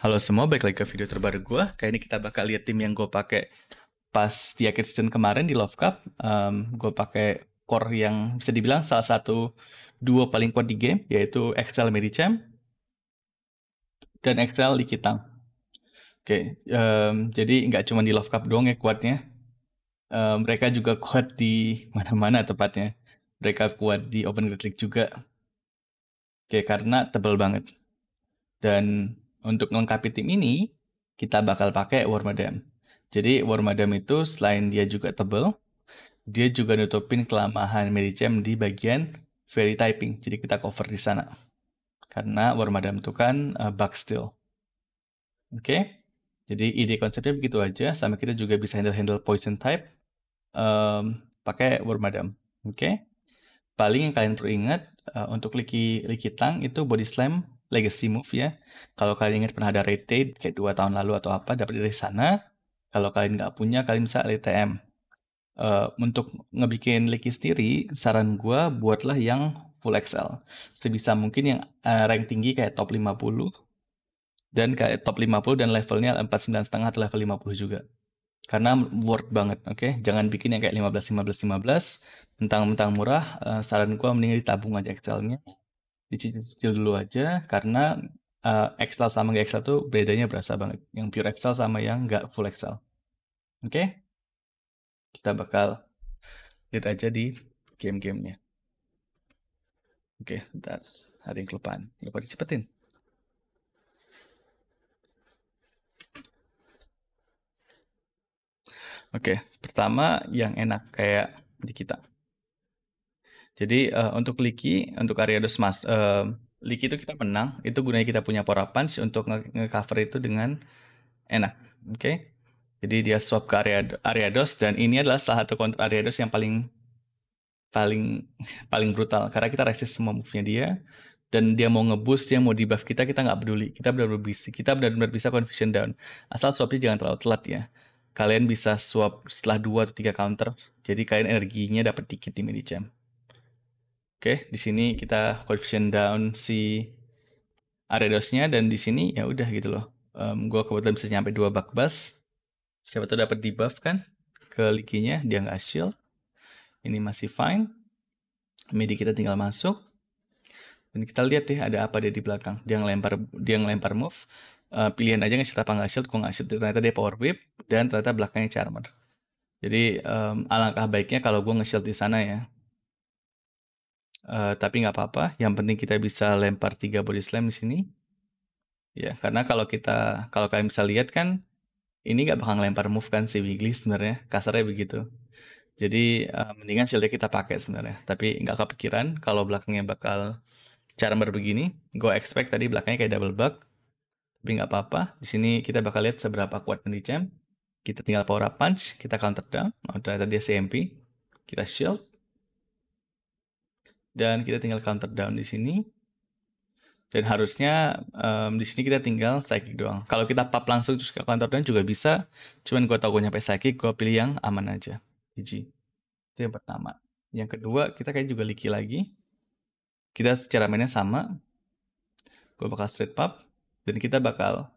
Halo semua, balik lagi ke video terbaru gue. Kali ini kita bakal lihat tim yang gue pakai pas di akhir season kemarin di Love Cup. Um, gue pakai core yang bisa dibilang salah satu duo paling kuat di game, yaitu Excel Medicham dan Excel di Kitang. Oke, okay, um, jadi nggak cuma di Love Cup doang ya kuatnya. Um, mereka juga kuat di mana-mana tepatnya. Mereka kuat di Open Great League juga. Oke, okay, karena tebel banget. Dan untuk melengkapi tim ini, kita bakal pakai Wormadam. Jadi Wormadam itu selain dia juga tebel, dia juga nutupin kelemahan Medicham di bagian Fairy typing. Jadi kita cover di sana. Karena Wormadam itu kan uh, eh, bug still. Oke. Okay? Jadi ide konsepnya begitu aja sama kita juga bisa handle-handle poison type um, pakai Wormadam. Oke. Okay? Paling yang kalian perlu ingat uh, untuk Liki Liki Tang itu body slam legacy move ya. Kalau kalian ingat pernah ada retail kayak dua tahun lalu atau apa dapat dari sana. Kalau kalian nggak punya, kalian bisa LTM. Uh, eh, untuk ngebikin leaky sendiri, saran gue buatlah yang full Excel. Sebisa mungkin yang uh, rank tinggi kayak top 50 dan kayak top 50 dan levelnya 49 setengah atau level 50 juga. Karena worth banget, oke? Okay? Jangan bikin yang kayak 15 15 15 mentang mentang murah. Uh, saran gue mending ditabung aja Excel-nya dicicil dulu aja karena uh, Excel sama nggak Excel tuh bedanya berasa banget. Yang pure Excel sama yang nggak full Excel. Oke? Okay? Kita bakal lihat aja di game-gamenya. Oke, okay, bentar. Ada yang kelupaan. Lupa dicepetin. Oke, okay, pertama yang enak kayak di kita. Jadi uh, untuk Liki, untuk Ariados Mas, uh, Liki itu kita menang, itu gunanya kita punya pora Punch untuk nge-cover itu dengan enak. Oke. Okay? Jadi dia swap ke area Ariados dan ini adalah salah satu counter Ariados yang paling paling paling brutal karena kita resist semua move-nya dia dan dia mau ngeboost, dia mau debuff kita, kita nggak peduli. Kita benar-benar bisa, kita benar-benar bisa confusion down. Asal swapnya jangan terlalu telat ya kalian bisa swap setelah dua atau tiga counter. Jadi kalian energinya dapat dikit di mini champ Oke, di sini kita coefficient down si Aredosnya dan di sini ya udah gitu loh. Um, gua kebetulan bisa nyampe dua bug bus. Siapa tahu dapat debuff kan ke likinya dia nggak shield. Ini masih fine. Midi kita tinggal masuk. Dan kita lihat deh ada apa dia di belakang. Dia ngelempar dia ngelempar move. Uh, pilihan aja nge apa nggak shield, gua nggak shield. Ternyata dia power whip dan ternyata belakangnya charmer. Jadi um, alangkah baiknya kalau gue nge-shield di sana ya. Uh, tapi nggak apa-apa. Yang penting kita bisa lempar tiga body slam di sini. Ya, karena kalau kita kalau kalian bisa lihat kan ini nggak bakal lempar move kan si Wiggly sebenarnya kasarnya begitu. Jadi uh, mendingan shieldnya kita pakai sebenarnya. Tapi nggak kepikiran kalau belakangnya bakal cara berbegini. Gue expect tadi belakangnya kayak double back. Tapi nggak apa-apa. Di sini kita bakal lihat seberapa kuat champ, Kita tinggal power up punch, kita counter down. Oh, ternyata dia CMP. Kita shield dan kita tinggal counter down di sini. Dan harusnya um, di sini kita tinggal psychic doang. Kalau kita pop langsung terus ke counter down juga bisa. Cuman gue tau gue nyampe psychic, gue pilih yang aman aja. GG. Itu yang pertama. Yang kedua, kita kayak juga leaky lagi. Kita secara mainnya sama. Gue bakal straight pop. Dan kita bakal...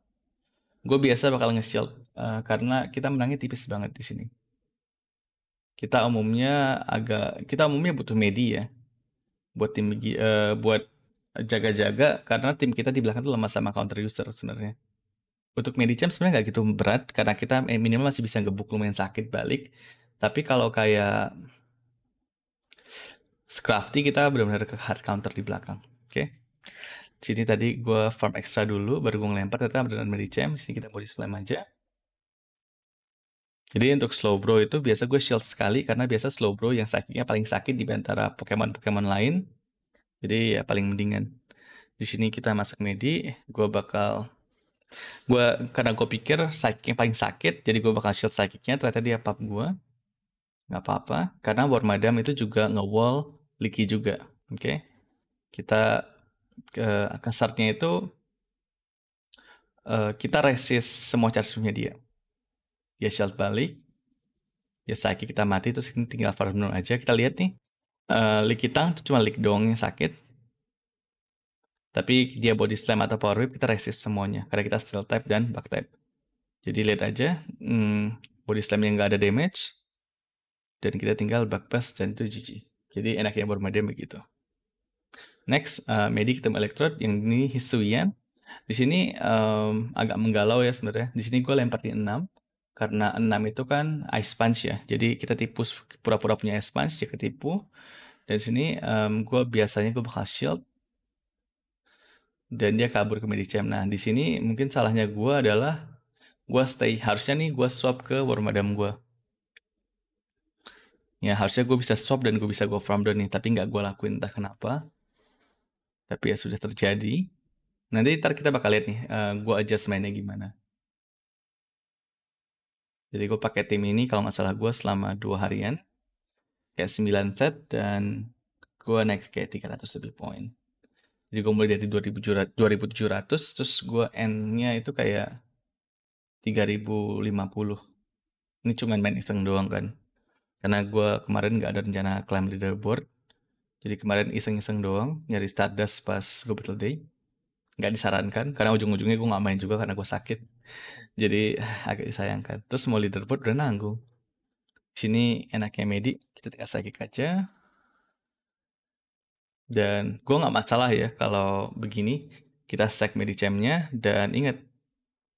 Gue biasa bakal nge-shield. Uh, karena kita menangnya tipis banget di sini. Kita umumnya agak... Kita umumnya butuh media ya buat tim uh, buat jaga-jaga karena tim kita di belakang itu lemah sama counter user sebenarnya. Untuk Medicham sebenarnya nggak gitu berat karena kita eh, minimal masih bisa gebuk lumayan sakit balik. Tapi kalau kayak Scrafty kita benar-benar ke hard counter di belakang. Oke. Okay? Jadi tadi gue farm extra dulu baru gue ngelempar ternyata ada Medicham. Sini kita body slam aja. Jadi untuk Slowbro itu biasa gue shield sekali karena biasa Slowbro yang sakitnya paling sakit di antara Pokemon-Pokemon lain. Jadi ya paling mendingan. Di sini kita masuk Medi, gue bakal gue karena gue pikir sakitnya paling sakit, jadi gue bakal shield sakitnya. Ternyata dia pap gue, nggak apa-apa. Karena Madam itu juga nge-wall Licky juga, oke? Okay? Kita ke kasarnya itu uh, kita resist semua charge dia ya Shield balik, ya sakit kita mati, terus ini tinggal Farmnor aja. Kita lihat nih, uh, eh, leak kita cuma leak doang yang sakit. Tapi dia body slam atau power whip, kita resist semuanya. Karena kita steel type dan back type. Jadi lihat aja, hmm, body slam yang nggak ada damage, dan kita tinggal back pass dan itu GG. Jadi enaknya Bormadium begitu. Next, uh, Medi ketemu Electrode, yang ini Hisuian. Di sini um, agak menggalau ya sebenarnya. Di sini gue lempar di 6, karena enam itu kan ice punch ya. Jadi kita tipu pura-pura punya ice punch, dia ketipu. Dan sini um, gue biasanya gue bakal shield. Dan dia kabur ke Medicham. Nah di sini mungkin salahnya gue adalah gue stay. Harusnya nih gue swap ke War Madam gue. Ya harusnya gue bisa swap dan gue bisa go from down nih. Tapi nggak gue lakuin entah kenapa. Tapi ya sudah terjadi. Nanti ntar kita bakal lihat nih, uh, eh, gue adjust mainnya gimana. Jadi gue pakai tim ini kalau nggak salah gue selama dua harian. Kayak 9 set dan gue naik kayak 300 lebih poin. Jadi gue mulai dari 2700, ratus terus gue endnya itu kayak 3050. Ini cuma main iseng doang kan. Karena gue kemarin nggak ada rencana climb leaderboard. Jadi kemarin iseng-iseng doang nyari Stardust pas gue battle day nggak disarankan karena ujung-ujungnya gue nggak main juga karena gue sakit jadi agak disayangkan terus mau leaderboard udah nanggung sini enaknya medi kita tinggal sakit aja dan gue nggak masalah ya kalau begini kita stack medi chamnya dan ingat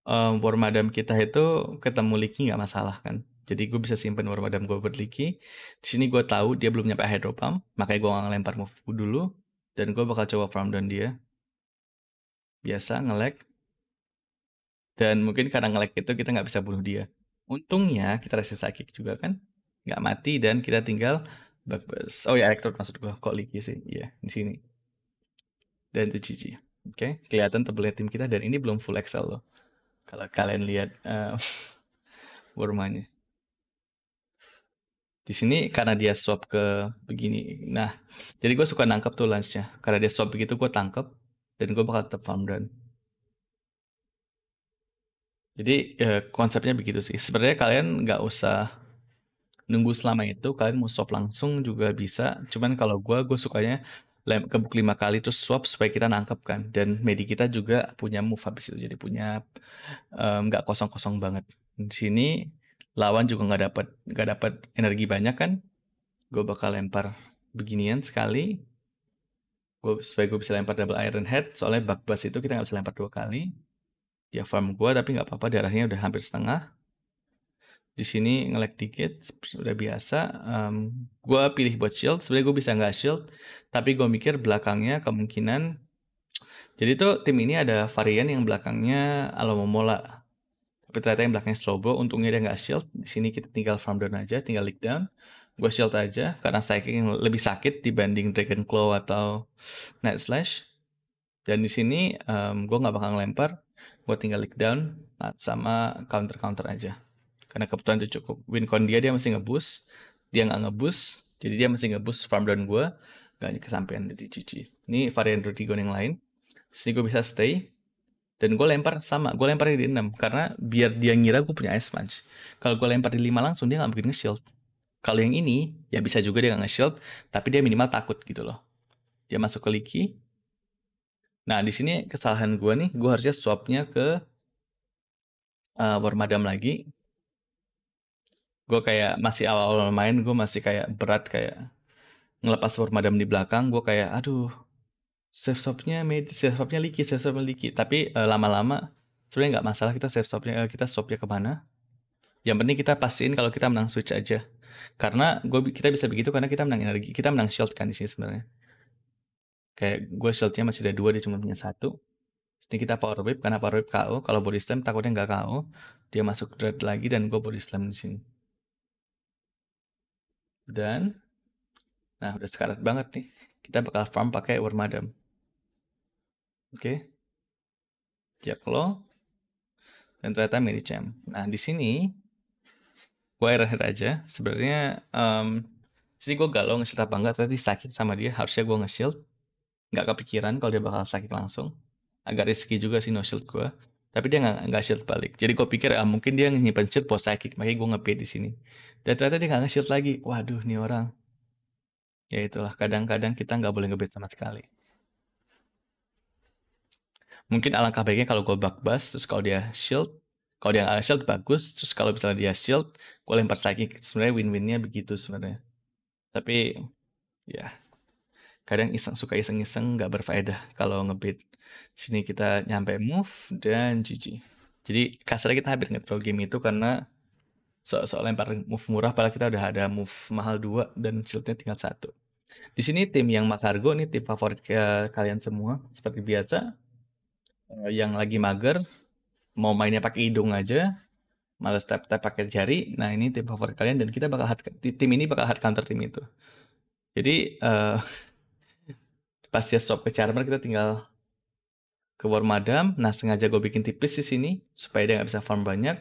um, war madam kita itu ketemu Liki nggak masalah kan jadi gue bisa simpen war madam gue berliki di sini gue tahu dia belum nyampe hydro pump makanya gue nggak lempar move dulu dan gue bakal coba farm down dia biasa ngelek dan mungkin karena ngelek itu kita nggak bisa bunuh dia untungnya kita resist psychic juga kan nggak mati dan kita tinggal bagus oh ya electrode maksud gua kok lagi sih iya yeah, di sini dan itu cici oke okay? kelihatan tebelnya tim kita dan ini belum full excel loh kalau kalian lihat uh, warmanya di sini karena dia swap ke begini nah jadi gue suka nangkep tuh nya karena dia swap begitu gue tangkep dan gue bakal tetap calm jadi ya, konsepnya begitu sih sebenarnya kalian nggak usah nunggu selama itu kalian mau swap langsung juga bisa cuman kalau gue gue sukanya lem, kebuk lima kali terus swap supaya kita nangkep kan dan medi kita juga punya move habis itu jadi punya eh, nggak um, kosong kosong banget di sini lawan juga nggak dapat nggak dapat energi banyak kan gue bakal lempar beginian sekali Gue, supaya gue bisa lempar double iron head. Soalnya bug bus itu kita nggak bisa lempar dua kali. Dia farm gue tapi nggak apa-apa darahnya udah hampir setengah. Di sini ngelag dikit. Udah biasa. Um, gue pilih buat shield. Sebenarnya gue bisa nggak shield. Tapi gue mikir belakangnya kemungkinan. Jadi tuh tim ini ada varian yang belakangnya Alomomola tapi ternyata yang belakangnya strobo untungnya dia nggak shield di sini kita tinggal farm down aja tinggal lick down gue shield aja karena psychic lebih sakit dibanding dragon claw atau night slash dan di sini um, gue nggak bakal ngelempar gue tinggal lick down nah, sama counter counter aja karena kebetulan itu cukup win con dia dia masih ngebus dia nggak ngebus jadi dia masih ngebus farm down gue gak kesampaian jadi cici ini varian Rodrigo yang lain sini gue bisa stay dan gue lempar sama gue lempar di 6 karena biar dia ngira gue punya ice punch kalau gue lempar di 5 langsung dia nggak mungkin nge-shield kalau yang ini, ya bisa juga dia nggak nge-shield, tapi dia minimal takut gitu loh. Dia masuk ke Liki. Nah, di sini kesalahan gue nih, gue harusnya swapnya ke uh, War Madam lagi. Gue kayak masih awal-awal main, gue masih kayak berat kayak ngelepas War Madam di belakang, gue kayak aduh, save swapnya save swapnya Liki, save swapnya leaky. Tapi uh, lama-lama sebenarnya nggak masalah kita save swapnya, uh, kita swapnya kemana. Yang penting kita pastiin kalau kita menang switch aja karena gue kita bisa begitu karena kita menang energi, kita menang shield kan di sini sebenarnya. Kayak gue shieldnya masih ada dua, dia cuma punya satu. Sini kita power whip karena power whip KO. Kalau body slam takutnya nggak KO, dia masuk dread lagi dan gue body slam di sini. Dan nah udah sekarat banget nih. Kita bakal farm pakai Wormadam. Oke. Okay. Jacklo dan ternyata champ Nah, di sini gue head aja sebenarnya um, mmm, sih gue galau nge apa enggak tadi sakit sama dia harusnya gue nge-shield nggak kepikiran kalau dia bakal sakit langsung agak risky juga sih no shield gue tapi dia nggak nggak shield balik jadi gue pikir ah, mungkin dia nyimpen shield post sakit. makanya gue ngepay di sini dan ternyata dia nggak nge-shield lagi waduh nih orang ya itulah kadang-kadang kita nggak boleh ngebet sama sekali mungkin alangkah baiknya kalau gue back bus terus kalau dia shield kalau dia nggak shield bagus, terus kalau misalnya dia shield, gue lempar psychic. Sebenarnya win-winnya begitu sebenarnya. Tapi ya kadang iseng suka iseng-iseng nggak berfaedah kalau ngebit. Sini kita nyampe move dan GG. Jadi kasarnya kita hampir ngetro game itu karena soal soal lempar move murah padahal kita udah ada move mahal dua dan shieldnya tinggal satu. Di sini tim yang Makargo ini tim favorit eh, kalian semua seperti biasa. Eh, yang lagi mager mau mainnya pakai hidung aja malah step tap pakai jari nah ini tim favorit kalian dan kita bakal hard, tim ini bakal hard counter tim itu jadi uh, pas dia swap ke charmer kita tinggal ke war madam nah sengaja gue bikin tipis di sini supaya dia nggak bisa farm banyak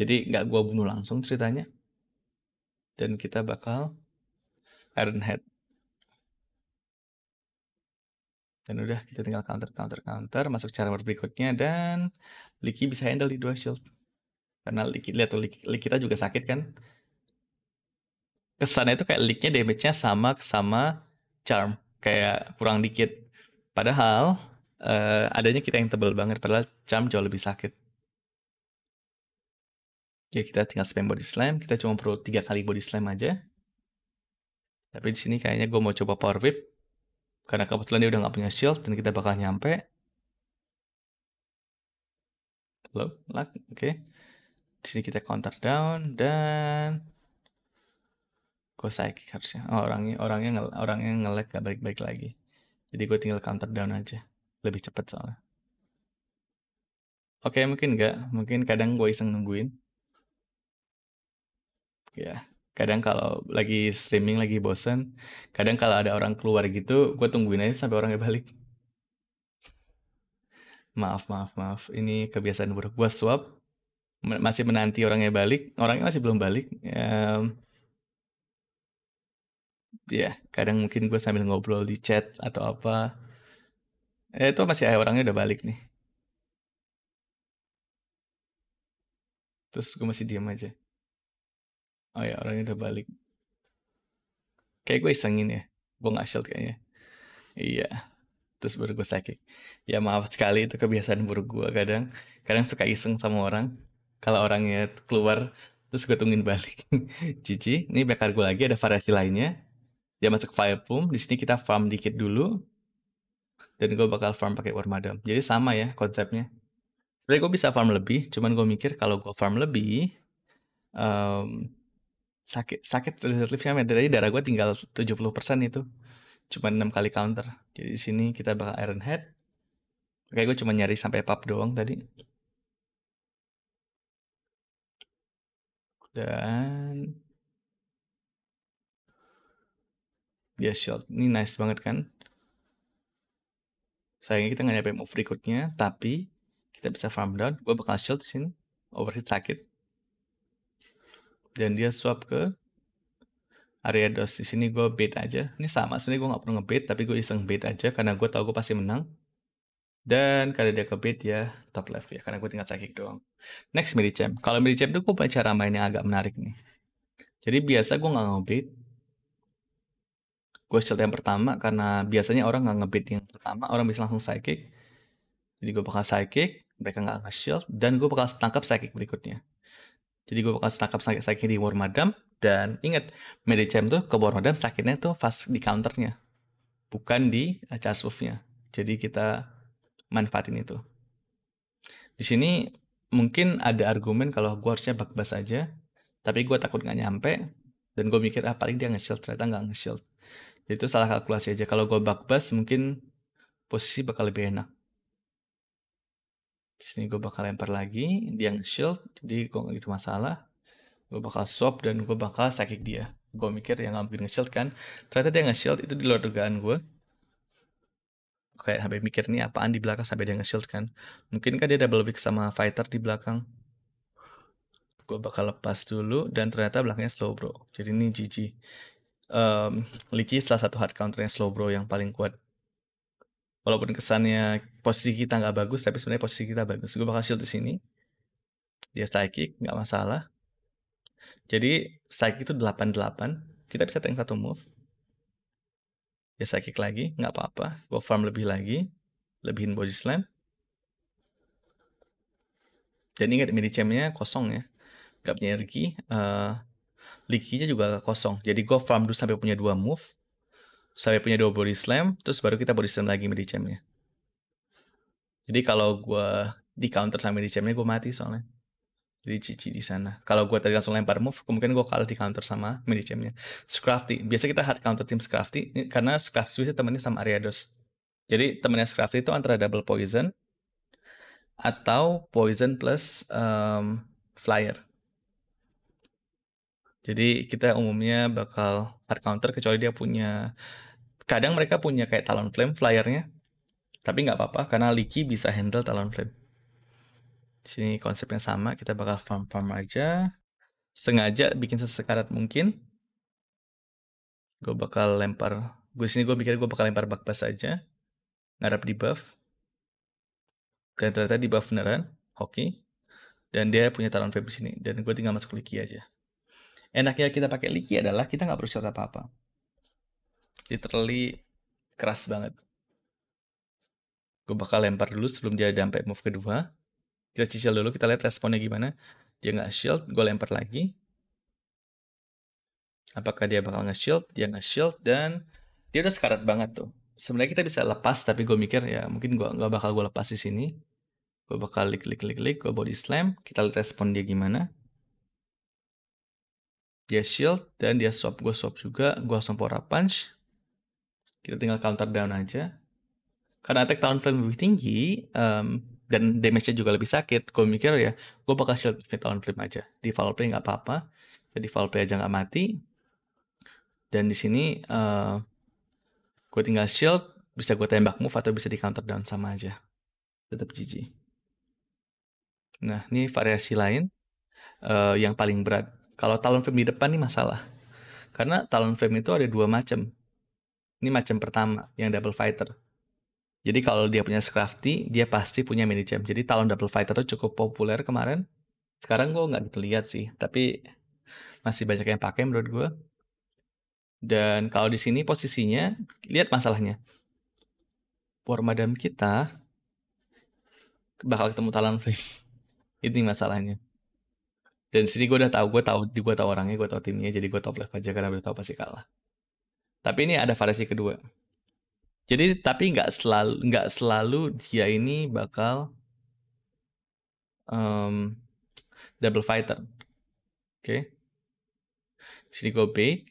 jadi nggak gue bunuh langsung ceritanya dan kita bakal Iron Head Dan udah kita tinggal counter, counter, counter, masuk cara berikutnya dan Liki bisa handle di dua shield. Karena Liki, lihat tuh Liki, Liki kita juga sakit kan. Kesannya itu kayak Liki-nya damage-nya sama sama charm, kayak kurang dikit. Padahal uh, adanya kita yang tebel banget, padahal charm jauh lebih sakit. Oke, ya, kita tinggal spam body slam, kita cuma perlu tiga kali body slam aja. Tapi di sini kayaknya gue mau coba power whip karena kebetulan dia udah nggak punya shield dan kita bakal nyampe. Halo, luck, oke. Okay. Di sini kita counter down dan gue psychic harusnya. Oh, orangnya orangnya nge orangnya ngelek gak baik-baik lagi. Jadi gue tinggal counter down aja. Lebih cepat soalnya. Oke, okay, mungkin nggak. Mungkin kadang gue iseng nungguin. Ya, yeah kadang kalau lagi streaming lagi bosen kadang kalau ada orang keluar gitu gue tungguin aja sampai orangnya balik maaf maaf maaf ini kebiasaan buruk gue swap masih menanti orangnya balik orangnya masih belum balik um, ya yeah, kadang mungkin gue sambil ngobrol di chat atau apa eh, itu masih orangnya udah balik nih terus gue masih diam aja Oh ya orangnya udah balik. Kayak gue isengin ya. Gue gak shield kayaknya. Iya. Terus baru gue sakit. Ya maaf sekali itu kebiasaan buruk gue kadang. Kadang suka iseng sama orang. Kalau orangnya keluar terus gue tungguin balik. Cici, ini backer gue lagi ada variasi lainnya. Dia masuk fire boom. Di sini kita farm dikit dulu. Dan gue bakal farm pakai madam. Jadi sama ya konsepnya. Sebenernya gue bisa farm lebih, cuman gue mikir kalau gue farm lebih, um, sakit sakit nya dari darah gue tinggal 70% itu cuma enam kali counter jadi di sini kita bakal iron head kayak gue cuma nyari sampai pub doang tadi dan dia shield ini nice banget kan sayangnya kita nggak nyampe move berikutnya tapi kita bisa farm down gue bakal shield di sini overhead sakit dan dia swap ke area dos. Di sini gue bait aja. Ini sama, sebenarnya gue nggak perlu ngebait, tapi gue iseng bait aja karena gue tau gue pasti menang. Dan karena dia ke ya top left ya, karena gue tinggal sakit doang. Next champ Kalau champ tuh gue punya cara main yang agak menarik nih. Jadi biasa gue nggak ngebait. Gue shield yang pertama karena biasanya orang nggak ngebait yang pertama, orang bisa langsung psychic. Jadi gue bakal psychic, mereka nggak nge-shield, dan gue bakal tangkap psychic berikutnya. Jadi gue bakal setangkap sakit sakit di War Madam dan ingat Medicam tuh ke War Madam sakitnya tuh fast di counternya, bukan di eh, Chasufnya. Jadi kita manfaatin itu. Di sini mungkin ada argumen kalau gue harusnya bakbas aja, tapi gue takut nggak nyampe dan gue mikir ah paling dia nge-shield ternyata nggak nge-shield. Jadi itu salah kalkulasi aja. Kalau gue bakbas mungkin posisi bakal lebih enak. Di sini gue bakal lempar lagi, dia yang shield jadi gue gak gitu masalah. Gue bakal swap dan gue bakal sakit dia. Gue mikir yang nggak nge-shield kan. Ternyata dia nge-shield, itu di luar dugaan gue. Kayak sampai mikir nih apaan di belakang sampai dia nge-shield kan. Mungkin kan dia double weak sama fighter di belakang. Gue bakal lepas dulu, dan ternyata belakangnya slow bro. Jadi ini GG. Um, Liki salah satu hard counternya slow bro yang paling kuat walaupun kesannya posisi kita nggak bagus tapi sebenarnya posisi kita bagus gue bakal shield di sini dia psychic nggak masalah jadi psychic itu 88 kita bisa tank satu move dia psychic lagi nggak apa-apa gue farm lebih lagi lebihin body slam dan ingat champnya kosong ya nggak punya energi uh, eh, leaky juga kosong jadi gue farm dulu sampai punya dua move sampai punya dua body slam, terus baru kita body slam lagi medicam jamnya. Jadi kalau gue di counter sama medicam jamnya gue mati soalnya. Jadi cici di sana. Kalau gue tadi langsung lempar move, kemungkinan gue kalah di counter sama medicam jamnya. Scrafty, biasa kita hard counter tim Scrafty karena Scrafty itu temennya sama Ariados. Jadi temennya Scrafty itu antara double poison atau poison plus um, flyer. Jadi kita umumnya bakal hard counter kecuali dia punya kadang mereka punya kayak Talon Flame flyernya. Tapi nggak apa-apa karena Liki bisa handle Talon Flame. Sini konsepnya sama, kita bakal farm-farm aja. Sengaja bikin sesekarat mungkin. Gue bakal lempar, gue sini gue pikir gue bakal lempar Bakbas aja. Ngarap di buff. Dan ternyata di buff beneran, hoki. Dan dia punya Talon Flame di sini. Dan gue tinggal masuk Liki aja enaknya kita pakai Liki adalah kita nggak perlu catat apa-apa. Literally keras banget. Gue bakal lempar dulu sebelum dia sampai move kedua. Kita cicil dulu, kita lihat responnya gimana. Dia nggak shield, gue lempar lagi. Apakah dia bakal nge-shield? Dia nge-shield dan dia udah sekarat banget tuh. Sebenarnya kita bisa lepas, tapi gue mikir ya mungkin gue nggak bakal gue lepas di sini. Gue bakal klik klik klik klik, gue body slam. Kita lihat respon dia gimana dia shield dan dia swap gue swap juga gue langsung power up punch kita tinggal counter down aja karena attack talent flame lebih tinggi um, dan damage-nya juga lebih sakit gue mikir ya gue bakal shield di talent flame aja di foul play nggak apa-apa jadi ya foul play aja nggak mati dan di sini uh, eh, gue tinggal shield bisa gue tembak move atau bisa di counter down sama aja tetap GG nah ini variasi lain uh, yang paling berat kalau talent film di depan nih masalah. Karena talent film itu ada dua macam. Ini macam pertama, yang double fighter. Jadi kalau dia punya Scrafty, dia pasti punya mini jam. Jadi talent double fighter itu cukup populer kemarin. Sekarang gue nggak gitu lihat sih, tapi masih banyak yang pakai menurut gue. Dan kalau di sini posisinya, lihat masalahnya. War Madam kita bakal ketemu talent flame. Ini masalahnya. Dan sini gue udah tahu, gue tahu, gue tahu orangnya, gue tahu timnya, jadi gue top left aja karena udah tahu pasti kalah. Tapi ini ada variasi kedua. Jadi tapi nggak selalu nggak selalu dia ini bakal um, double fighter. Oke. Okay. Sini gue bait.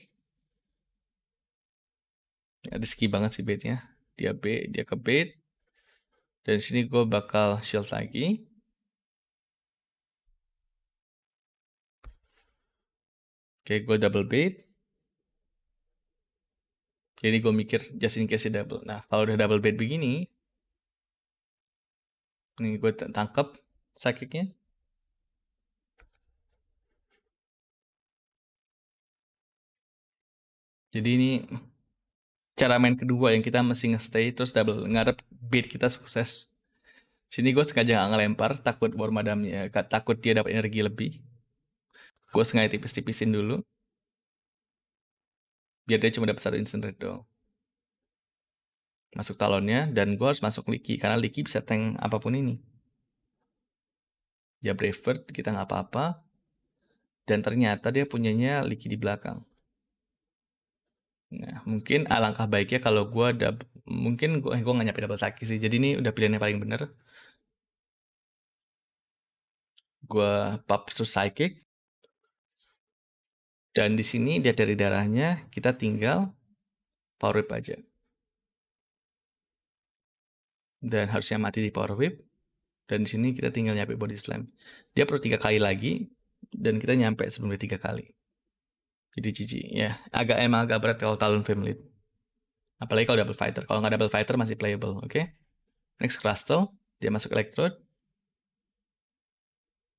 Ada ya, ski banget sih baitnya. Dia bait, dia ke bait. Dan sini gue bakal shield lagi. Oke, gue double bait. Jadi gue mikir just in case double. Nah, kalau udah double bait begini, ini gue tangkep sakitnya. Jadi ini cara main kedua yang kita mesti stay terus double ngarep bait kita sukses. Sini gue sengaja nggak ngelempar, takut warmadamnya, takut dia dapat energi lebih gue sengaja tipis-tipisin dulu biar dia cuma dapat satu instant rate doang masuk talonnya dan gue harus masuk Liki karena Liki bisa tank apapun ini dia ya Braveheart kita nggak apa-apa dan ternyata dia punyanya Liki di belakang nah mungkin alangkah baiknya kalau gue ada mungkin gue eh, gue nggak nyampe double saki sih jadi ini udah pilihannya paling bener gue pop terus psychic dan di sini dia dari darahnya kita tinggal power whip aja. Dan harusnya mati di power whip. Dan di sini kita tinggal nyampe body slam. Dia perlu tiga kali lagi dan kita nyampe sebelumnya tiga kali. Jadi cici ya. Agak emang agak berat kalau Talon Family. Apalagi kalau double fighter. Kalau nggak double fighter masih playable, oke? Okay? Next crystal dia masuk Electrode.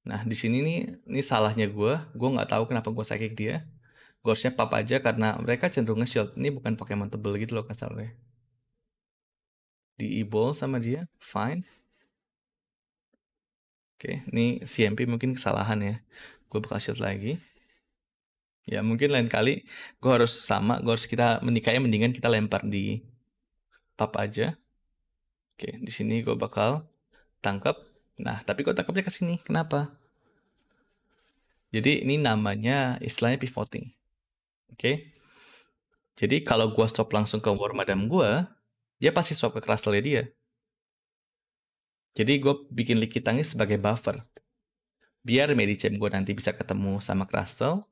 Nah di sini nih, ini salahnya gue. Gue nggak tahu kenapa gue sakit dia. Gue harusnya pap aja karena mereka cenderung nge-shield. Ini bukan Pokemon tebel gitu loh kasarnya. Di e-ball sama dia, fine. Oke, ini CMP mungkin kesalahan ya. Gue bakal shield lagi. Ya mungkin lain kali gue harus sama, gue harus kita menikahnya mendingan kita lempar di pap aja. Oke, di sini gue bakal tangkap Nah, tapi kok tangkapnya ke sini? Kenapa? Jadi ini namanya istilahnya pivoting. Oke. Okay? Jadi kalau gua stop langsung ke warm madam gua, dia pasti swap ke crustle dia. Jadi gua bikin tangis sebagai buffer. Biar medicam gua nanti bisa ketemu sama Crustle.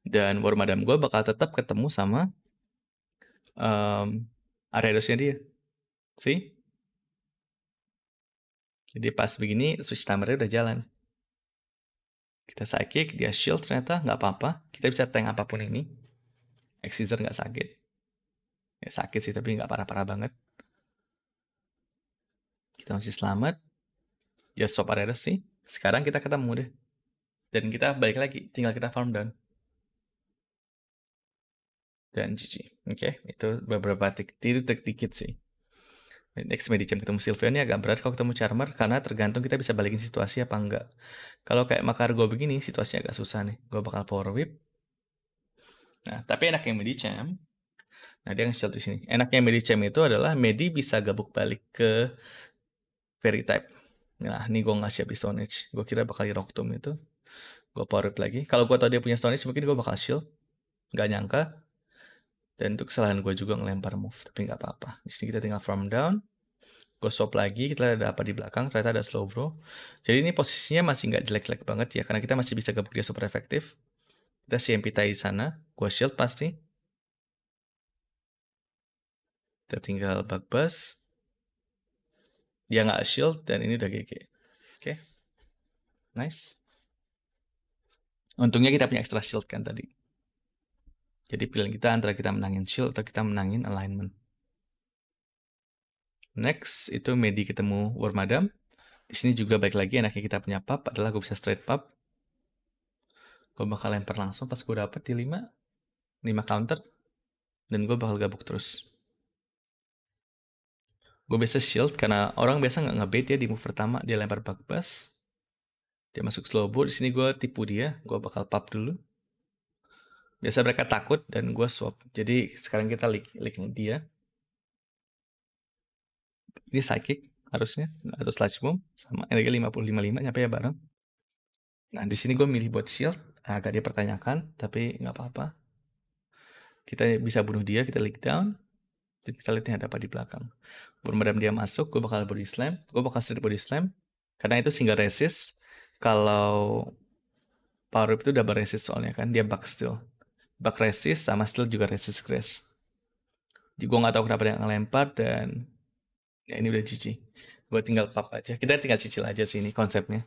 Dan warm Madam gua bakal tetap ketemu sama um, Areadosnya dia. See? Jadi pas begini, switch timernya udah jalan. Kita sakit, dia shield ternyata, nggak apa-apa. Kita bisa tank apapun ini. Exizer nggak sakit. Ya sakit sih, tapi nggak parah-parah banget. Kita masih selamat. Ya stop area sih. Sekarang kita ketemu deh. Dan kita balik lagi, tinggal kita farm down. Dan GG. Oke, okay? itu beberapa titik, titik dikit sih. Next medium ketemu Sylveon ini agak berat kalau ketemu Charmer karena tergantung kita bisa balikin situasi apa enggak. Kalau kayak Makar gue begini situasinya agak susah nih. Gue bakal power whip. Nah, tapi enaknya Medicham. Nah, dia ngasih di sini. Enaknya Medicham itu adalah Medi bisa gabung balik ke Fairy type. Nah, ini gue ngasih habis Stone Age. Gue kira bakal di Rock tomb itu. Gue power whip lagi. Kalau gue tau dia punya Stone Age, mungkin gue bakal shield. Gak nyangka. Dan itu kesalahan gue juga ngelempar move, tapi nggak apa-apa. Di sini kita tinggal from down, gue swap lagi, kita ada apa di belakang, ternyata ada slow bro. Jadi ini posisinya masih nggak jelek-jelek banget ya, karena kita masih bisa gabung dia super efektif. Kita CMP di sana, gue shield pasti. Kita tinggal bug bus. Dia nggak shield, dan ini udah GG. Oke, okay. nice. Untungnya kita punya extra shield kan tadi. Jadi pilihan kita antara kita menangin shield atau kita menangin alignment. Next, itu Medi ketemu Wormadam. Di sini juga baik lagi enaknya kita punya pub adalah gue bisa straight pub. Gue bakal lempar langsung pas gue dapet di 5. 5 counter. Dan gue bakal gabuk terus. Gue biasa shield karena orang biasa nggak ngebait ya di move pertama. Dia lempar bug bus. Dia masuk slow board. Di sini gue tipu dia. Gue bakal pub dulu. Biasa mereka takut dan gue swap. Jadi sekarang kita lick, lick dia. Ini psychic harusnya. Atau sludge bomb. Sama energi 55-5 nyampe ya bareng. Nah di sini gue milih buat shield. Agak dia pertanyakan. Tapi nggak apa-apa. Kita bisa bunuh dia. Kita lick down. Jadi kita lihat ada apa di belakang. Bermadam dia masuk, gue bakal body slam. Gue bakal straight body slam. Karena itu single resist. Kalau power itu double resist soalnya kan. Dia bug still bak resist sama still juga resist Jadi Gue nggak tahu kenapa dia ngelempar dan ya ini udah cici. Gue tinggal pop aja. Kita tinggal cicil aja sih ini konsepnya.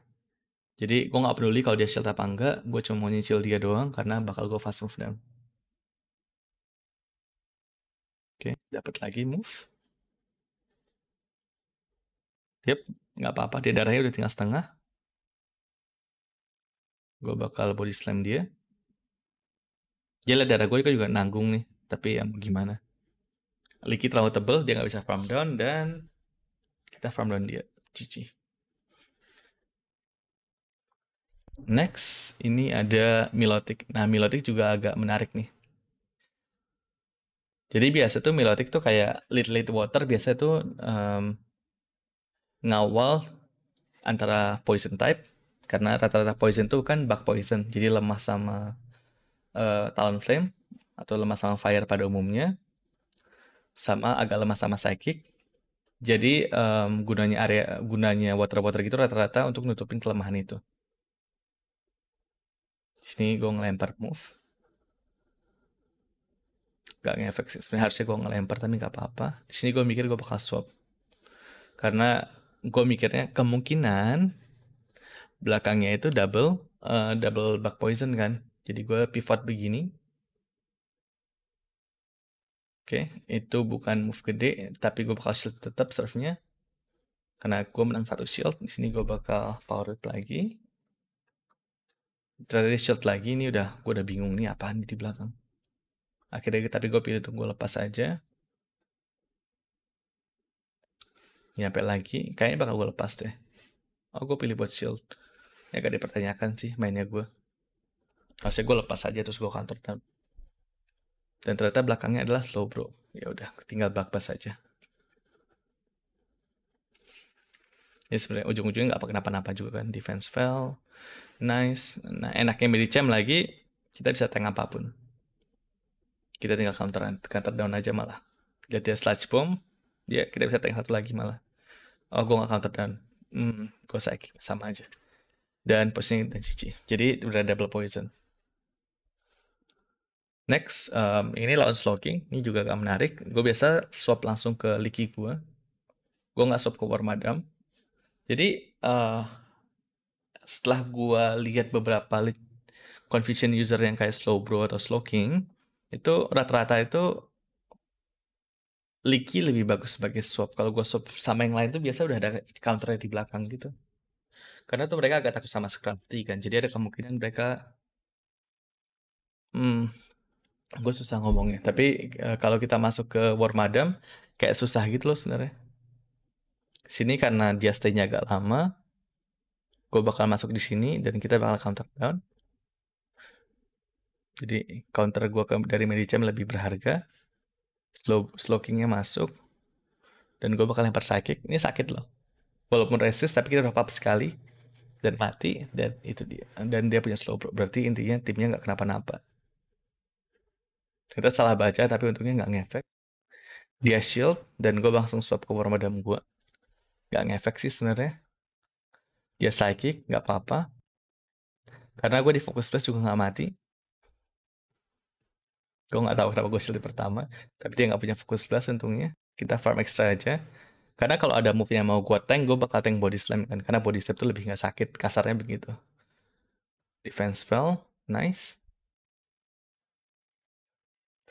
Jadi gue gak peduli kalau dia shield apa enggak. Gue cuma mau nyicil dia doang karena bakal gue fast move down. Oke, okay, dapat lagi move. Yep, gak apa-apa. Dia darahnya udah tinggal setengah. Gue bakal body slam dia. Jelas darah gue juga nanggung nih, tapi ya mau gimana. Liki terlalu tebel, dia nggak bisa farm down, dan kita farm down dia. Cici. Next, ini ada Milotic. Nah, Milotic juga agak menarik nih. Jadi biasa tuh Milotic tuh kayak lead lead Water, biasa tuh um, ngawal antara poison type karena rata-rata poison tuh kan bug poison jadi lemah sama uh, flame atau lemah sama fire pada umumnya sama agak lemah sama psychic. Jadi um, gunanya area gunanya water water gitu rata-rata untuk nutupin kelemahan itu. Sini gue ngelempar move. Gak ngefek sih. Sebenarnya harusnya gue ngelempar tapi nggak apa-apa. Di sini gue mikir gue bakal swap. Karena gue mikirnya kemungkinan belakangnya itu double uh, double back poison kan jadi gue pivot begini. Oke, okay, itu bukan move gede, tapi gue bakal shield tetap serve-nya. Karena gue menang satu shield, di sini gue bakal power it lagi. Ternyata shield lagi, ini udah gue udah bingung nih apaan di belakang. Akhirnya tapi gue pilih tunggu gue lepas aja. nyampe lagi kayaknya bakal gue lepas deh oh gue pilih buat shield ya gak dipertanyakan sih mainnya gue harusnya gue lepas aja terus gue kantor dan dan ternyata belakangnya adalah slow bro ya udah tinggal backpass aja ya sebenarnya ujung-ujungnya nggak kenapa-napa juga kan defense fell nice nah enaknya Medicham lagi kita bisa tank apapun kita tinggal counter counter down aja malah jadi dia sludge bomb dia kita bisa tank satu lagi malah oh gue nggak counter down hmm, gue sakit sama aja dan posisinya dan cici jadi udah double poison Next, um, ini lawan slogging. Ini juga gak menarik. Gue biasa swap langsung ke Liki gue. Gue nggak swap ke War Madam. Jadi, uh, setelah gue lihat beberapa confusion user yang kayak slow bro atau slogging, itu rata-rata itu Liki lebih bagus sebagai swap. Kalau gue swap sama yang lain tuh biasa udah ada counter di belakang gitu. Karena tuh mereka agak takut sama Scrafty kan. Jadi ada kemungkinan mereka... Hmm, gue susah ngomongnya tapi uh, kalau kita masuk ke War Madam kayak susah gitu loh sebenarnya sini karena dia stay-nya agak lama gue bakal masuk di sini dan kita bakal counter down jadi counter gue ke, dari Medicham lebih berharga slow slow kingnya masuk dan gue bakal lempar psychic ini sakit loh walaupun resist tapi kita udah up sekali dan mati dan itu dia dan dia punya slow bro. berarti intinya timnya nggak kenapa-napa kita salah baca tapi untungnya nggak ngefek dia shield dan gue langsung swap ke War gue nggak ngefek sih sebenarnya dia psychic nggak apa-apa karena gue di focus blast juga nggak mati gue nggak tahu kenapa gue shield di pertama tapi dia nggak punya focus blast untungnya kita farm extra aja karena kalau ada move yang mau gue tank gue bakal tank body slam kan karena body slam tuh lebih nggak sakit kasarnya begitu defense fell nice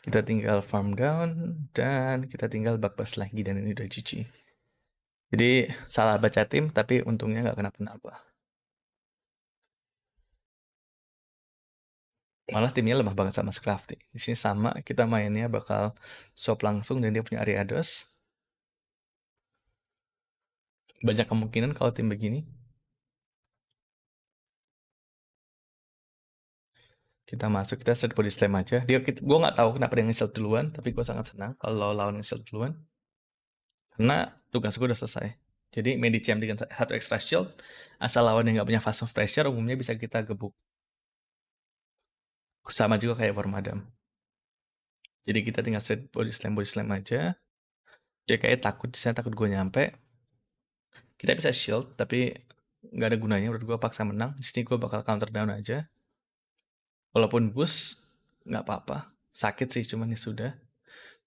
kita tinggal farm down dan kita tinggal bakbas lagi dan ini udah cici. Jadi salah baca tim tapi untungnya nggak kena kenapa-napa. Malah timnya lemah banget sama Scrafty. Di sini sama, kita mainnya bakal swap langsung dan dia punya Ariados. Banyak kemungkinan kalau tim begini kita masuk kita set body slam aja dia gue nggak tahu kenapa dia ngesel duluan tapi gue sangat senang kalau lawan ngesel duluan karena tugas gue udah selesai jadi medicham dengan satu extra shield asal lawan yang nggak punya fast of pressure umumnya bisa kita gebuk sama juga kayak madam jadi kita tinggal set body slam body slam aja dia kayak takut sana takut gue nyampe kita bisa shield tapi nggak ada gunanya menurut gue paksa menang di sini gue bakal counter down aja Walaupun bus nggak apa-apa, sakit sih cuman ya sudah.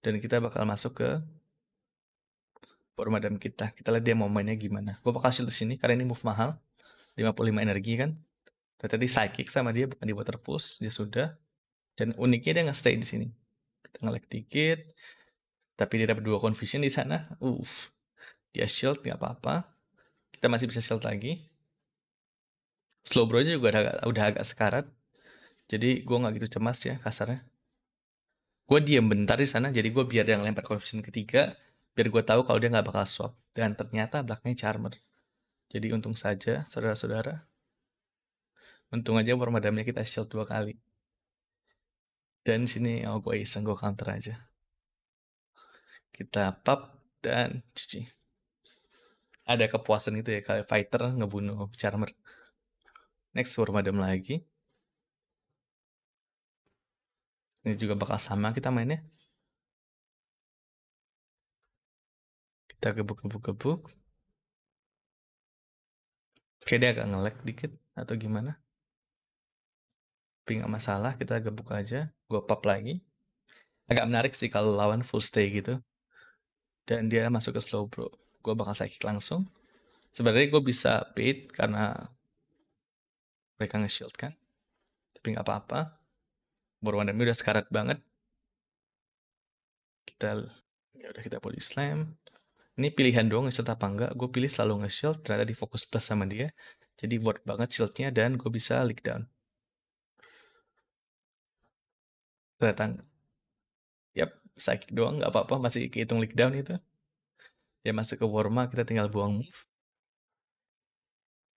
Dan kita bakal masuk ke permadam kita. Kita lihat dia mau mainnya gimana. Gue bakal shield di sini karena ini move mahal. 55 energi kan. Dan tadi psychic sama dia bukan di water push, dia sudah. Dan uniknya dia nggak stay di sini. Kita nge dikit. Tapi dia dapat dua confusion di sana. Uff. Dia shield nggak apa-apa. Kita masih bisa shield lagi. Slow bro juga udah agak, udah agak sekarat. Jadi gue nggak gitu cemas ya kasarnya. Gue diam bentar di sana, jadi gue biar yang lempar confession ketiga, biar gue tahu kalau dia nggak bakal swap. Dan ternyata belakangnya Charmer. Jadi untung saja, saudara-saudara. Untung aja warma damnya kita shield dua kali. Dan sini, oh gue iseng, gue counter aja. Kita pop dan cuci. Ada kepuasan itu ya, kalau fighter ngebunuh Charmer. Next, permadam lagi. Ini juga bakal sama kita mainnya. Kita gebuk-gebuk-gebuk. Oke, dia agak ngelek dikit atau gimana. Tapi nggak masalah, kita gebuk aja. Gue pop lagi. Agak menarik sih kalau lawan full stay gitu. Dan dia masuk ke slow bro. Gue bakal sakit langsung. Sebenarnya gue bisa bait karena mereka nge-shield kan. Tapi nggak apa-apa Borwandami udah sekarat banget. Kita ya udah kita body slam. Ini pilihan doang nge-shield apa enggak. Gue pilih selalu nge-shield, ternyata di fokus plus sama dia. Jadi worth banget shieldnya dan gue bisa leak down. Kelihatan. Yap, sakit doang nggak apa-apa masih kehitung leak down itu. Ya masuk ke Warma, kita tinggal buang move.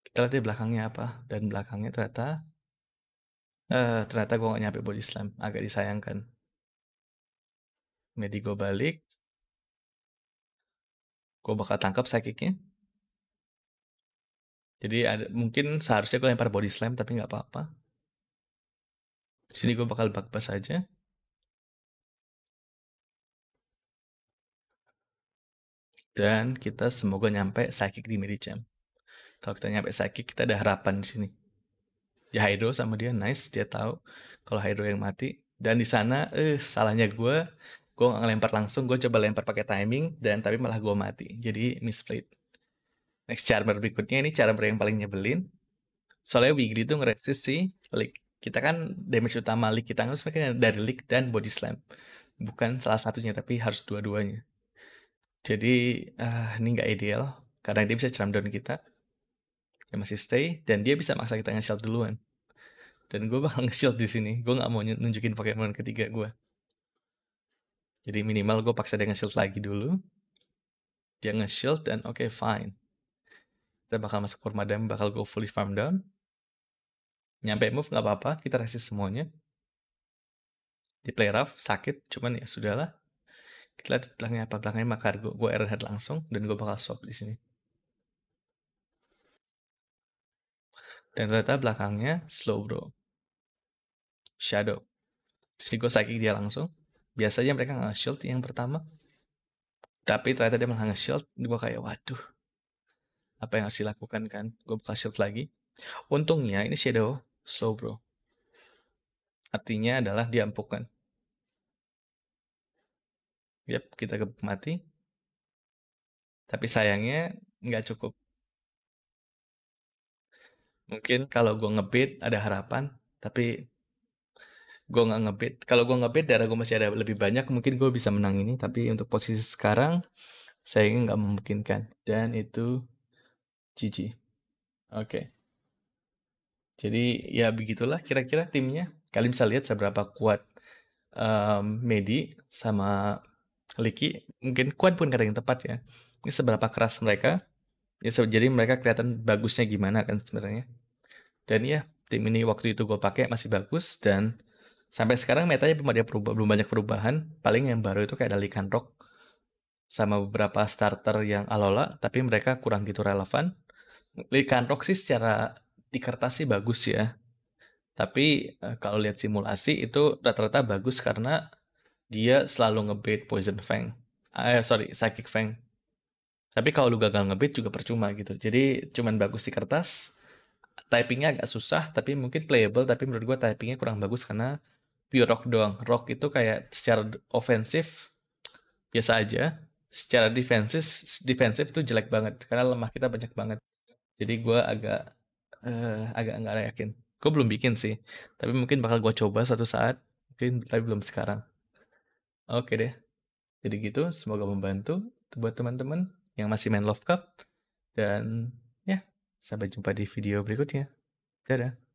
Kita lihat di belakangnya apa. Dan belakangnya ternyata Eh, ternyata gue gak nyampe body slam. Agak disayangkan. gue balik. Gue bakal tangkap sakitnya. Jadi ada, mungkin seharusnya gue lempar body slam tapi nggak apa-apa. Sini gue bakal bakpas saja Dan kita semoga nyampe sakit di jam Kalau kita nyampe sakit kita ada harapan di sini ya Hydro sama dia nice dia tahu kalau Hydro yang mati dan di sana eh salahnya gue gue nggak lempar langsung gue coba lempar pakai timing dan tapi malah gue mati jadi misplayed next charmer berikutnya ini charmer yang paling nyebelin soalnya Wiggly tuh ngeresist si leak kita kan damage utama leak kita harus kan pakai dari leak dan Body Slam bukan salah satunya tapi harus dua-duanya jadi uh, ini nggak ideal karena dia bisa charm down kita dia masih stay dan dia bisa maksa kita nge-shield duluan dan gue bakal nge-shield di sini gue nggak mau nunjukin Pokemon ketiga gue jadi minimal gue paksa dia nge-shield lagi dulu dia nge-shield dan oke okay, fine kita bakal masuk permadam bakal gue fully farm down nyampe move nggak apa-apa kita resist semuanya di play rough sakit cuman ya sudahlah kita lihat belakangnya apa belakangnya makar gue head langsung dan gue bakal swap di sini Dan ternyata belakangnya slow bro Shadow. Jadi gue psychic dia langsung. Biasanya mereka nggak shield yang pertama. Tapi ternyata dia malah nge-shield. Gue kayak, waduh. Apa yang harus dilakukan kan? Gue buka shield lagi. Untungnya ini Shadow slow bro. Artinya adalah diampukan Yap, kita gebuk mati. Tapi sayangnya nggak cukup. Mungkin kalau gue ngebit ada harapan, tapi gue nggak ngebit. Kalau gue ngebit darah gue masih ada lebih banyak, mungkin gue bisa menang ini. Tapi untuk posisi sekarang, saya nggak memungkinkan. Dan itu GG. Oke. Jadi ya begitulah kira-kira timnya. Kalian bisa lihat seberapa kuat um, Medi sama Liki. Mungkin kuat pun kata yang tepat ya. Ini seberapa keras mereka. Ya, jadi mereka kelihatan bagusnya gimana kan sebenarnya. Dan ya, tim ini waktu itu gue pakai masih bagus dan sampai sekarang metanya belum ada perubah, belum banyak perubahan. Paling yang baru itu kayak ada Likan sama beberapa starter yang Alola, tapi mereka kurang gitu relevan. Likan Rock sih secara di kertas sih bagus ya. Tapi eh, kalau lihat simulasi itu rata-rata bagus karena dia selalu ngebait Poison Fang. Eh, sorry, Psychic Fang. Tapi kalau lu gagal ngebait juga percuma gitu. Jadi cuman bagus di kertas, typingnya agak susah tapi mungkin playable tapi menurut gue typingnya kurang bagus karena pure rock doang rock itu kayak secara ofensif biasa aja secara defensif defensif tuh jelek banget karena lemah kita banyak banget jadi gue agak uh, agak nggak yakin gue belum bikin sih tapi mungkin bakal gue coba suatu saat mungkin tapi belum sekarang oke deh jadi gitu semoga membantu buat teman-teman yang masih main Love Cup dan Sampai jumpa di video berikutnya. Dadah.